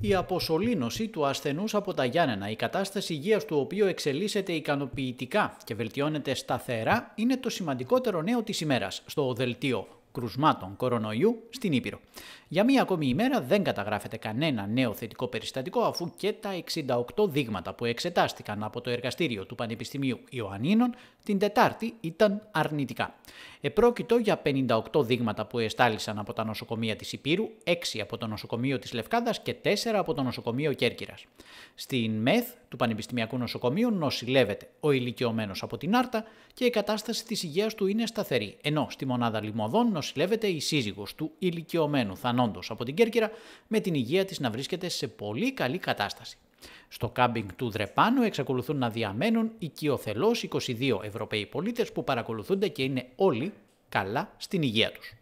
Η αποσωλήνωση του ασθενούς από τα Γιάννενα, η κατάσταση υγείας του οποίου εξελίσσεται ικανοποιητικά και βελτιώνεται σταθερά, είναι το σημαντικότερο νέο της ημέρας στο δελτίο κρουσμάτων κορονοϊού στην Ήπειρο. Για μία ακόμη ημέρα δεν καταγράφεται κανένα νέο θετικό περιστατικό αφού και τα 68 δείγματα που εξετάστηκαν από το εργαστήριο του Πανεπιστημίου Ιωαννίνων την Τετάρτη ήταν αρνητικά. Επρόκειτο για 58 δείγματα που εστάλησαν από τα νοσοκομεία της Υπήρου, 6 από το νοσοκομείο της Λευκάδας και 4 από το νοσοκομείο Κέρκυρας. Στην ΜΕΘ του Πανεπιστημιακού Νοσοκομείου νοσηλεύεται ο ηλικιωμένος από την Άρτα και η κατάσταση της υγείας του είναι σταθερή, ενώ στη μονάδα λιμωδών νοσηλεύεται η σύζυγος του ηλικιωμένου θανόντος από την Κέρκυρα με την υγεία της να βρίσκεται σε πολύ καλή κατάσταση. Στο κάμπινγκ του Δρεπάνου εξακολουθούν να διαμένουν οικειοθελώς 22 Ευρωπαίοι πολίτες που παρακολουθούνται και είναι όλοι καλά στην υγεία τους.